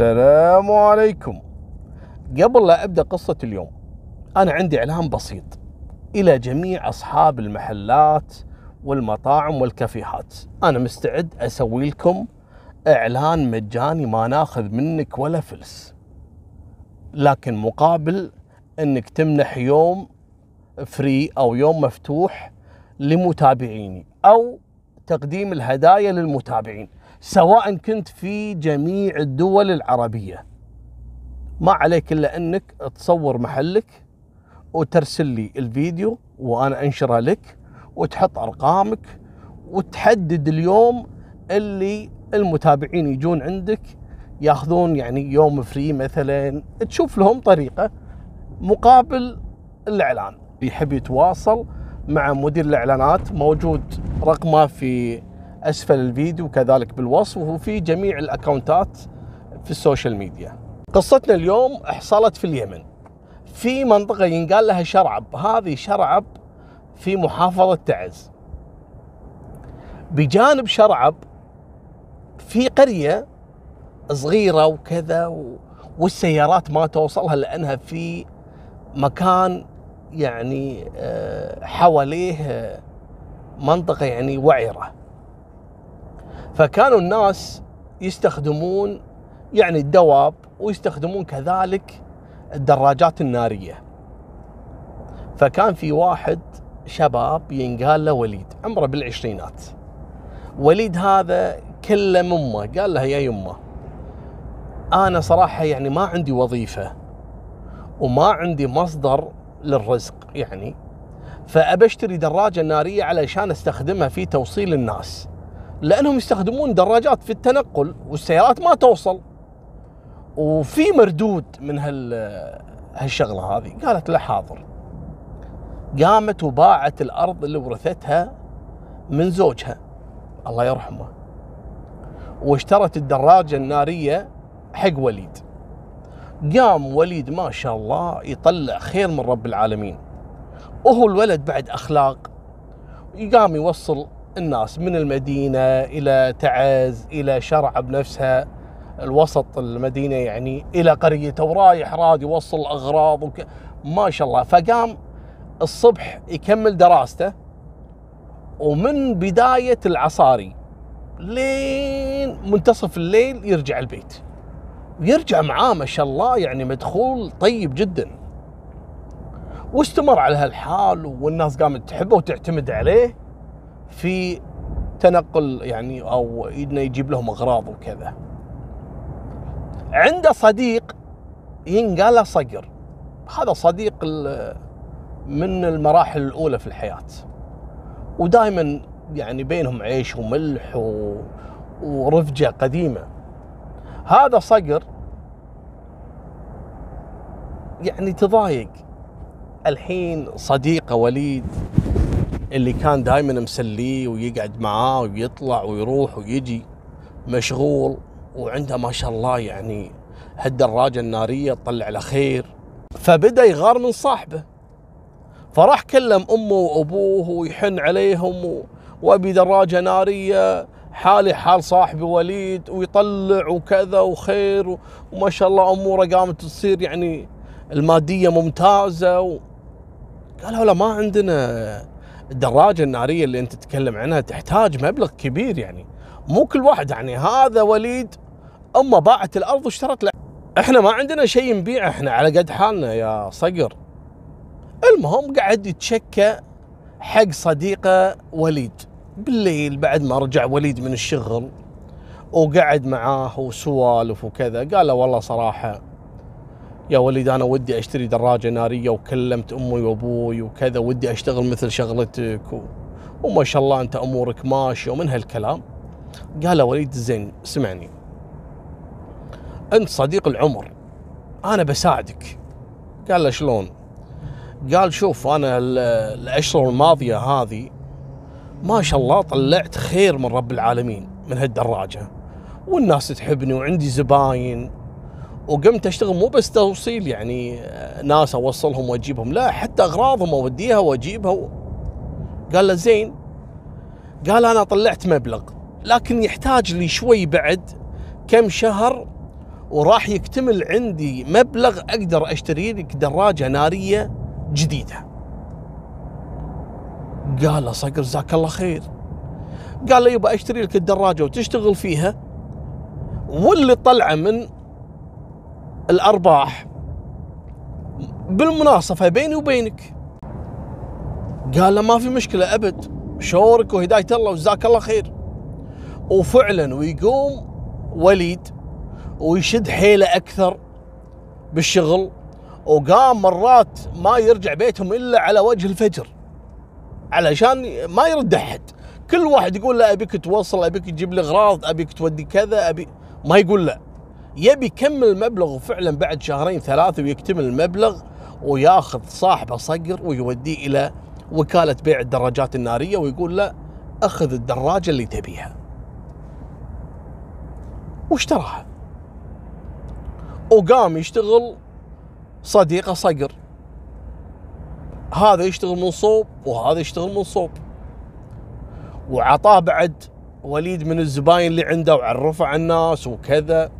السلام عليكم قبل لا ابدا قصه اليوم انا عندي اعلان بسيط الى جميع اصحاب المحلات والمطاعم والكافيهات انا مستعد اسوي لكم اعلان مجاني ما ناخذ منك ولا فلس لكن مقابل انك تمنح يوم فري او يوم مفتوح لمتابعيني او تقديم الهدايا للمتابعين سواء كنت في جميع الدول العربيه ما عليك الا انك تصور محلك وترسل لي الفيديو وانا انشره لك وتحط ارقامك وتحدد اليوم اللي المتابعين يجون عندك ياخذون يعني يوم فري مثلا تشوف لهم طريقه مقابل الاعلان يحب يتواصل مع مدير الاعلانات موجود رقمه في اسفل الفيديو وكذلك بالوصف وفي جميع الاكونتات في السوشيال ميديا قصتنا اليوم حصلت في اليمن في منطقه ينقال لها شرعب هذه شرعب في محافظه تعز بجانب شرعب في قريه صغيره وكذا و... والسيارات ما توصلها لانها في مكان يعني آه، حواليه آه، منطقه يعني وعره فكانوا الناس يستخدمون يعني الدواب ويستخدمون كذلك الدراجات الناريه فكان في واحد شباب ينقال له وليد عمره بالعشرينات وليد هذا كلم امه قال لها يا يمه انا صراحه يعني ما عندي وظيفه وما عندي مصدر للرزق يعني فابى اشتري دراجه ناريه علشان استخدمها في توصيل الناس لانهم يستخدمون دراجات في التنقل والسيارات ما توصل وفي مردود من هال هالشغله هذه قالت له حاضر قامت وباعت الارض اللي ورثتها من زوجها الله يرحمه واشترت الدراجه الناريه حق وليد قام وليد ما شاء الله يطلع خير من رب العالمين وهو الولد بعد اخلاق قام يوصل الناس من المدينة إلى تعز إلى شرع بنفسها الوسط المدينة يعني إلى قريته ورايح راد يوصل أغراض وك... ما شاء الله فقام الصبح يكمل دراسته ومن بداية العصاري لين منتصف الليل يرجع البيت ويرجع معاه ما شاء الله يعني مدخول طيب جدا واستمر على هالحال والناس قامت تحبه وتعتمد عليه في تنقل يعني او انه يجيب لهم اغراض وكذا عنده صديق ينقال له صقر هذا صديق من المراحل الاولى في الحياه ودائما يعني بينهم عيش وملح و... ورفجه قديمه هذا صقر يعني تضايق الحين صديقه وليد اللي كان دائما مسليه ويقعد معاه ويطلع ويروح ويجي مشغول وعنده ما شاء الله يعني هالدراجة النارية تطلع على خير فبدأ يغار من صاحبه فراح كلم أمه وأبوه ويحن عليهم وأبي دراجة نارية حالي حال صاحبي وليد ويطلع وكذا وخير وما شاء الله أموره قامت تصير يعني المادية ممتازة قالوا لا ما عندنا الدراجه الناريه اللي انت تتكلم عنها تحتاج مبلغ كبير يعني مو كل واحد يعني هذا وليد امه باعت الارض واشترت له احنا ما عندنا شيء نبيعه احنا على قد حالنا يا صقر المهم قعد يتشكى حق صديقه وليد بالليل بعد ما رجع وليد من الشغل وقعد معاه وسوالف وكذا قال له والله صراحه يا ولد انا ودي اشتري دراجه ناريه وكلمت امي وابوي وكذا ودي اشتغل مثل شغلتك و... وما شاء الله انت امورك ماشيه ومن هالكلام قال وليد زين سمعني انت صديق العمر انا بساعدك قال له شلون قال شوف انا الاشهر الماضيه هذه ما شاء الله طلعت خير من رب العالمين من هالدراجه والناس تحبني وعندي زباين وقمت اشتغل مو بس توصيل يعني آه، ناس اوصلهم واجيبهم لا حتى اغراضهم اوديها واجيبها و... قال له زين قال انا طلعت مبلغ لكن يحتاج لي شوي بعد كم شهر وراح يكتمل عندي مبلغ اقدر اشتري لك دراجه ناريه جديده قال له صقر جزاك الله خير قال له يبا اشتري لك الدراجه وتشتغل فيها واللي طلعه من الارباح بالمناصفه بيني وبينك قال له ما في مشكله ابد شورك وهدايه الله وجزاك الله خير وفعلا ويقوم وليد ويشد حيله اكثر بالشغل وقام مرات ما يرجع بيتهم الا على وجه الفجر علشان ما يرد احد كل واحد يقول له ابيك توصل ابيك تجيب لي اغراض ابيك تودي كذا ابي ما يقول له يبي يكمل المبلغ وفعلا بعد شهرين ثلاثة ويكتمل المبلغ وياخذ صاحبه صقر ويوديه إلى وكالة بيع الدراجات النارية ويقول له أخذ الدراجة اللي تبيها واشتراها وقام يشتغل صديقه صقر هذا يشتغل من صوب وهذا يشتغل من صوب وعطاه بعد وليد من الزباين اللي عنده وعرفه على الناس وكذا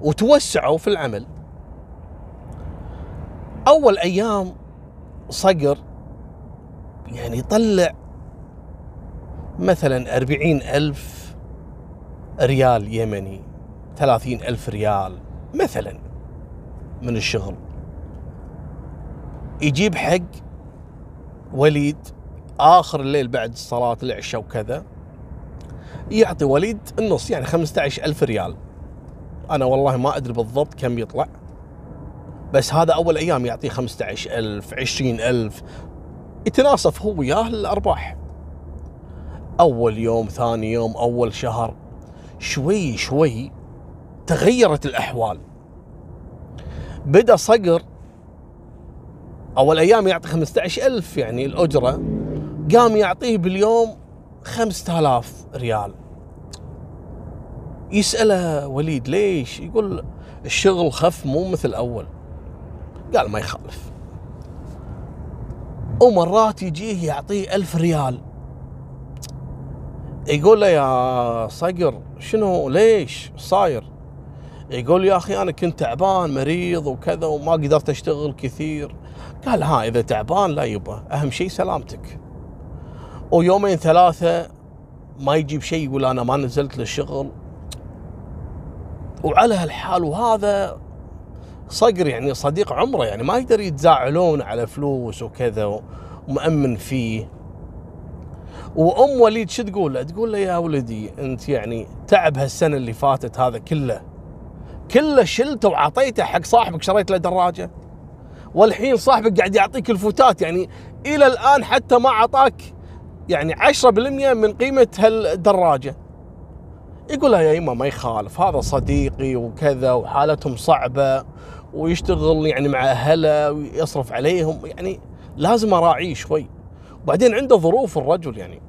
وتوسعوا في العمل اول ايام صقر يعني يطلع مثلا أربعين ألف ريال يمني ثلاثين ألف ريال مثلا من الشغل يجيب حق وليد آخر الليل بعد صلاة العشاء وكذا يعطي وليد النص يعني خمسة عشر ألف ريال انا والله ما ادري بالضبط كم يطلع بس هذا اول ايام يعطيه 15000 20000 يتناصف هو وياه الارباح اول يوم ثاني يوم اول شهر شوي شوي تغيرت الاحوال بدا صقر اول ايام يعطي 15000 يعني الاجره قام يعطيه باليوم 5000 ريال يسألها وليد ليش يقول الشغل خف مو مثل أول قال ما يخالف ومرات يجيه يعطيه ألف ريال يقول له يا صقر شنو ليش صاير يقول يا أخي أنا كنت تعبان مريض وكذا وما قدرت أشتغل كثير قال ها إذا تعبان لا يبا أهم شيء سلامتك ويومين ثلاثة ما يجيب شيء يقول أنا ما نزلت للشغل وعلى هالحال وهذا صقر يعني صديق عمره يعني ما يقدر يتزاعلون على فلوس وكذا ومأمن فيه وام وليد شو تقول له؟ تقول له يا ولدي انت يعني تعب هالسنه اللي فاتت هذا كله كله شلته وعطيته حق صاحبك شريت له دراجه والحين صاحبك قاعد يعطيك الفتات يعني الى الان حتى ما اعطاك يعني 10% من قيمه هالدراجه يقول يا يما ما يخالف هذا صديقي وكذا وحالتهم صعبه ويشتغل يعني مع اهله ويصرف عليهم يعني لازم اراعيه شوي وبعدين عنده ظروف الرجل يعني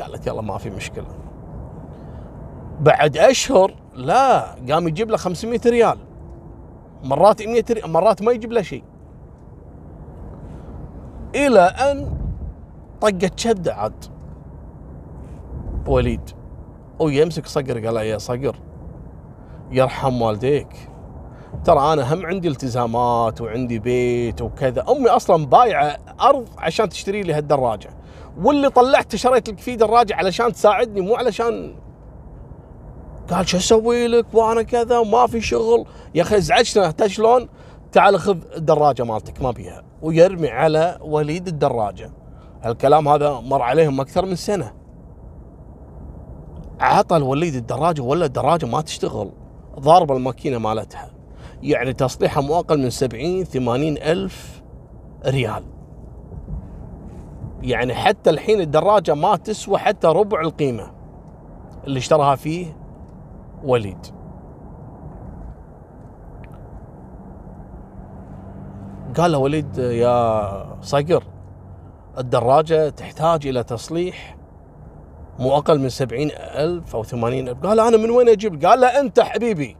قالت يلا ما في مشكله بعد اشهر لا قام يجيب له 500 ريال مرات 100 ريال مرات ما يجيب له شيء الى ان طقت شده عاد وليد يمسك صقر قال له يا صقر يرحم والديك ترى انا هم عندي التزامات وعندي بيت وكذا امي اصلا بايعه ارض عشان تشتري لي هالدراجه واللي طلعت شريت لك فيه دراجه علشان تساعدني مو علشان قال شو اسوي لك وانا كذا وما في شغل يا اخي ازعجتنا شلون؟ تعال خذ الدراجه مالتك ما بيها ويرمي على وليد الدراجه هالكلام هذا مر عليهم اكثر من سنه عطل وليد الدراجه ولا الدراجه ما تشتغل ضارب الماكينه مالتها يعني تصليحها مو اقل من 70 80 الف ريال يعني حتى الحين الدراجه ما تسوى حتى ربع القيمه اللي اشتراها فيه وليد قال له وليد يا صقر الدراجة تحتاج إلى تصليح مو أقل من سبعين ألف أو ثمانين ألف قال أنا من وين أجيب قال له أنت حبيبي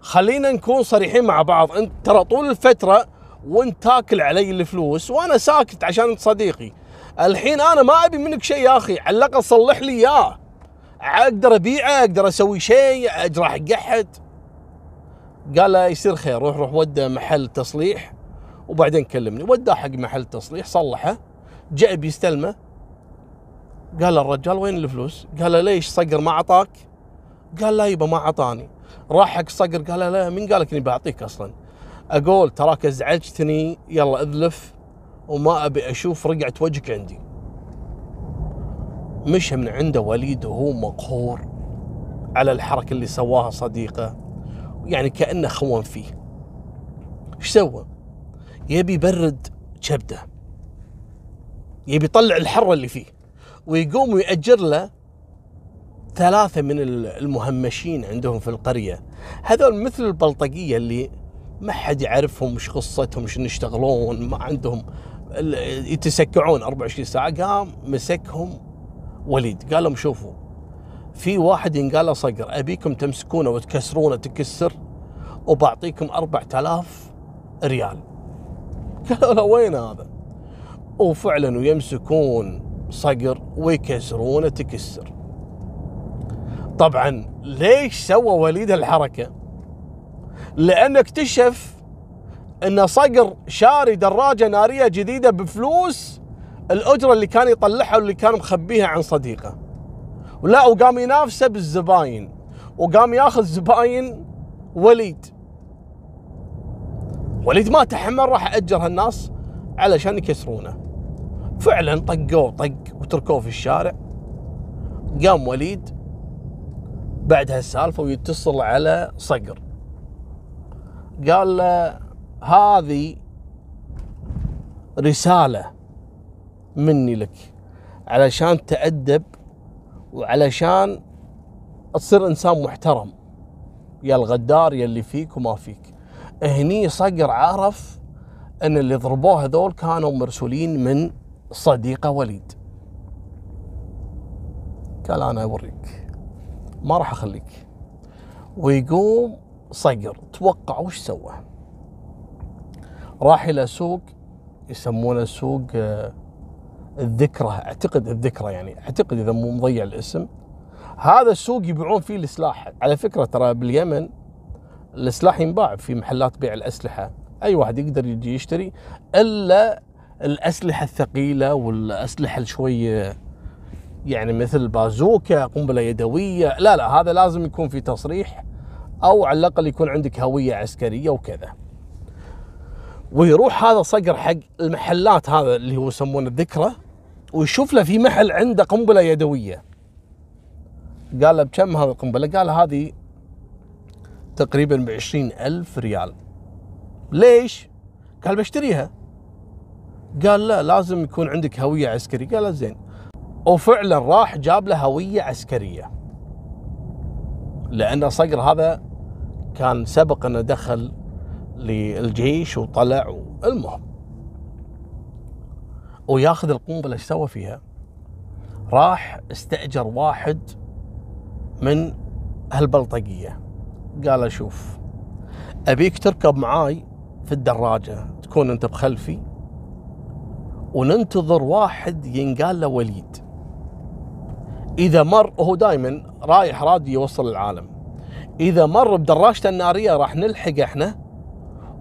خلينا نكون صريحين مع بعض أنت ترى طول الفترة وانت تاكل علي الفلوس وأنا ساكت عشان أنت صديقي الحين أنا ما أبي منك شيء يا أخي على الأقل صلح لي إياه أقدر أبيعه أقدر أسوي شيء أجرح أحد قال له يصير خير روح روح وده محل تصليح وبعدين كلمني وداه حق محل تصليح صلحه جاء بيستلمه قال الرجال وين الفلوس؟ قال له ليش صقر ما اعطاك؟ قال لا يبا ما اعطاني راح حق صقر قال له لا مين قالك اني بعطيك اصلا؟ اقول تراك ازعجتني يلا اذلف وما ابي اشوف رقعه وجهك عندي. مشى من عنده وليد وهو مقهور على الحركه اللي سواها صديقه يعني كانه خون فيه. ايش سوى؟ يبي يبرد كبده. يبي يطلع الحره اللي فيه. ويقوم ويأجر له ثلاثة من المهمشين عندهم في القرية هذول مثل البلطجية اللي ما حد يعرفهم وش قصتهم شنو يشتغلون ما عندهم يتسكعون 24 ساعة قام مسكهم وليد قال لهم شوفوا في واحد ينقال له صقر ابيكم تمسكونه وتكسرونه تكسر وبعطيكم 4000 ريال قالوا له وين هذا وفعلا ويمسكون صقر ويكسرونه تكسر طبعا ليش سوى وليد الحركة لأنه اكتشف أن صقر شاري دراجة نارية جديدة بفلوس الأجرة اللي كان يطلعها واللي كان مخبيها عن صديقه ولا وقام ينافسه بالزباين وقام ياخذ زباين وليد وليد ما تحمل راح أجر هالناس علشان يكسرونه فعلا طقوه طق وتركوه في الشارع قام وليد بعد هالسالفه ويتصل على صقر قال له هذه رساله مني لك علشان تأدب وعلشان تصير انسان محترم يا الغدار يا اللي فيك وما فيك هني صقر عرف ان اللي ضربوه هذول كانوا مرسولين من صديقه وليد قال انا اوريك ما راح اخليك ويقوم صقر توقع وش سوى راح الى سوق يسمونه سوق آه، الذكرى اعتقد الذكرى يعني اعتقد اذا مو مضيع الاسم هذا السوق يبيعون فيه السلاح على فكره ترى باليمن السلاح ينباع في محلات بيع الاسلحه اي واحد يقدر يجي يشتري الا الاسلحه الثقيله والاسلحه شوي يعني مثل بازوكا قنبله يدويه لا لا هذا لازم يكون في تصريح او على الاقل يكون عندك هويه عسكريه وكذا ويروح هذا صقر حق المحلات هذا اللي هو يسمونه الذكرى ويشوف له في محل عنده قنبله يدويه قال له بكم هذه القنبله قال هذه تقريبا ب ألف ريال ليش قال بشتريها قال لا لازم يكون عندك هويه عسكريه قال زين وفعلا راح جاب له هويه عسكريه لان صقر هذا كان سبق انه دخل للجيش وطلع المهم وياخذ القنبله ايش سوى فيها؟ راح استاجر واحد من هالبلطجيه قال له شوف ابيك تركب معاي في الدراجه تكون انت بخلفي وننتظر واحد ينقال له وليد اذا مر هو دائما رايح راد يوصل العالم اذا مر بدراجته الناريه راح نلحق احنا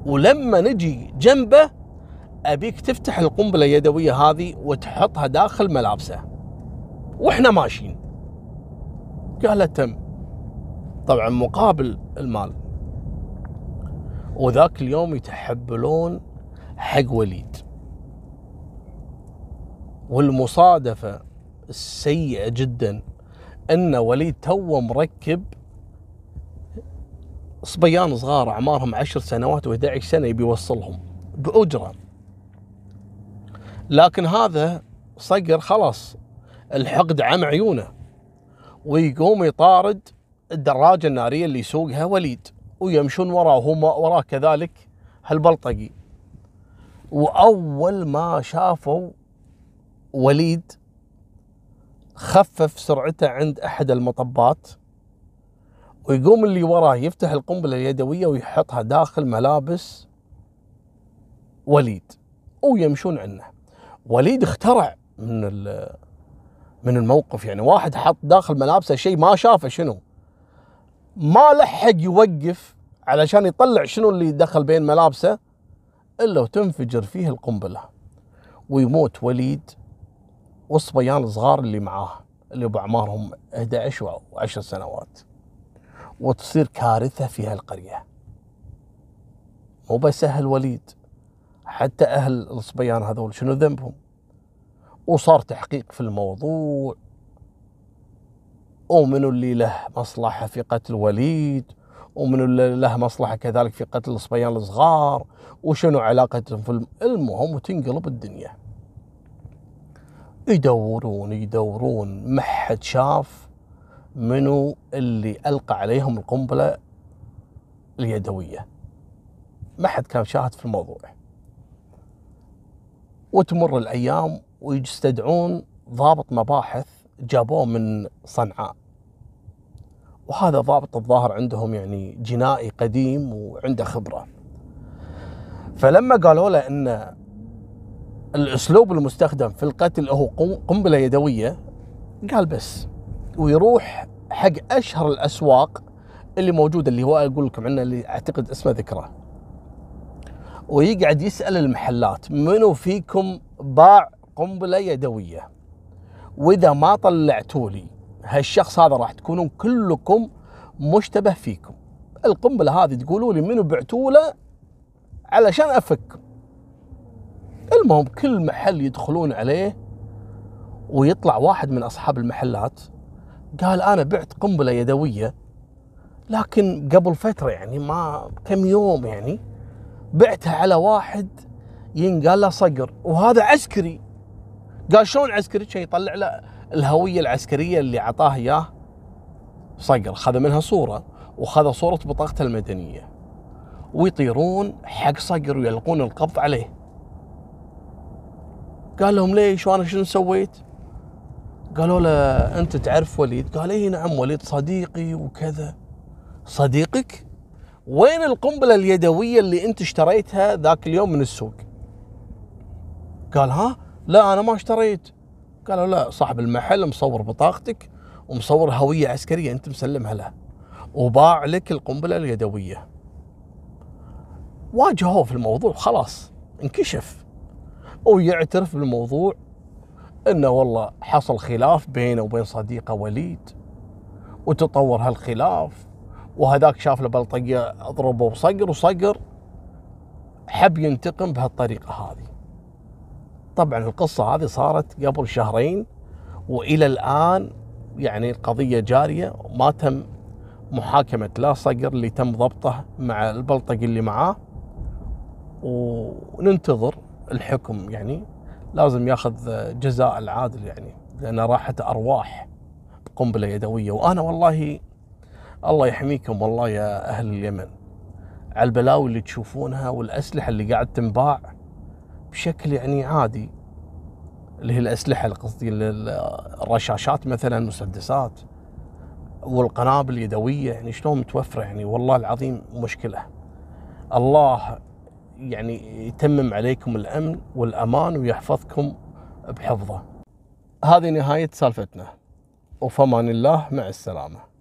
ولما نجي جنبه ابيك تفتح القنبله اليدويه هذه وتحطها داخل ملابسه واحنا ماشيين قال له تم طبعا مقابل المال وذاك اليوم يتحبلون حق وليد والمصادفة السيئة جدا أن وليد تو مركب صبيان صغار أعمارهم عشر سنوات و11 سنة يبي يوصلهم بأجرة لكن هذا صقر خلاص الحقد عم عيونه ويقوم يطارد الدراجة النارية اللي يسوقها وليد ويمشون وراه وهم وراه كذلك هالبلطجي وأول ما شافوا وليد خفف سرعته عند احد المطبات ويقوم اللي وراه يفتح القنبله اليدويه ويحطها داخل ملابس وليد ويمشون عنه وليد اخترع من من الموقف يعني واحد حط داخل ملابسه شيء ما شافه شنو ما لحق يوقف علشان يطلع شنو اللي دخل بين ملابسه الا وتنفجر فيه القنبله ويموت وليد والصبيان الصغار اللي معاه اللي بعمارهم 11 و10 سنوات وتصير كارثة في هالقرية مو بس أهل وليد حتى أهل الصبيان هذول شنو ذنبهم وصار تحقيق في الموضوع ومنو اللي له مصلحة في قتل وليد ومنو اللي له مصلحة كذلك في قتل الصبيان الصغار وشنو علاقتهم في المهم وتنقلب الدنيا يدورون يدورون ما حد شاف منو اللي القى عليهم القنبله اليدويه ما حد كان شاهد في الموضوع وتمر الايام ويستدعون ضابط مباحث جابوه من صنعاء وهذا ضابط الظاهر عندهم يعني جنائي قديم وعنده خبره فلما قالوا له ان الاسلوب المستخدم في القتل هو قنبله يدويه قال بس ويروح حق اشهر الاسواق اللي موجوده اللي هو اقول لكم عنه اللي اعتقد اسمه ذكرى ويقعد يسال المحلات منو فيكم باع قنبله يدويه واذا ما طلعتوا لي هالشخص هذا راح تكونون كلكم مشتبه فيكم القنبله هذه تقولوا لي منو بعتوا له علشان افككم المهم كل محل يدخلون عليه ويطلع واحد من اصحاب المحلات قال انا بعت قنبله يدويه لكن قبل فتره يعني ما كم يوم يعني بعتها على واحد ينقال له صقر وهذا عسكري قال شلون عسكري؟ شي يطلع له الهويه العسكريه اللي اعطاه اياه صقر خذ منها صوره وخذ صوره بطاقته المدنيه ويطيرون حق صقر ويلقون القبض عليه قال لهم ليش وانا شنو سويت؟ قالوا له انت تعرف وليد؟ قال اي نعم وليد صديقي وكذا صديقك؟ وين القنبله اليدويه اللي انت اشتريتها ذاك اليوم من السوق؟ قال ها؟ لا انا ما اشتريت قالوا لا صاحب المحل مصور بطاقتك ومصور هويه عسكريه انت مسلمها له وباع لك القنبله اليدويه واجهوه في الموضوع خلاص انكشف ويعترف بالموضوع انه والله حصل خلاف بينه وبين صديقه وليد وتطور هالخلاف وهذاك شاف له بلطجيه ضربه وصقر وصقر حب ينتقم بهالطريقه هذه. طبعا القصه هذه صارت قبل شهرين والى الان يعني القضيه جاريه وما تم محاكمه لا صقر اللي تم ضبطه مع البلطج اللي معاه وننتظر الحكم يعني لازم ياخذ جزاء العادل يعني لأن راحت أرواح قنبلة يدوية وأنا والله الله يحميكم والله يا أهل اليمن على البلاوي اللي تشوفونها والأسلحة اللي قاعد تنباع بشكل يعني عادي اللي هي الأسلحة قصدي الرشاشات مثلا مسدسات والقنابل اليدوية يعني شلون متوفرة يعني والله العظيم مشكلة الله يعني يتمم عليكم الامن والامان ويحفظكم بحفظه. هذه نهايه سالفتنا وفمان الله مع السلامه.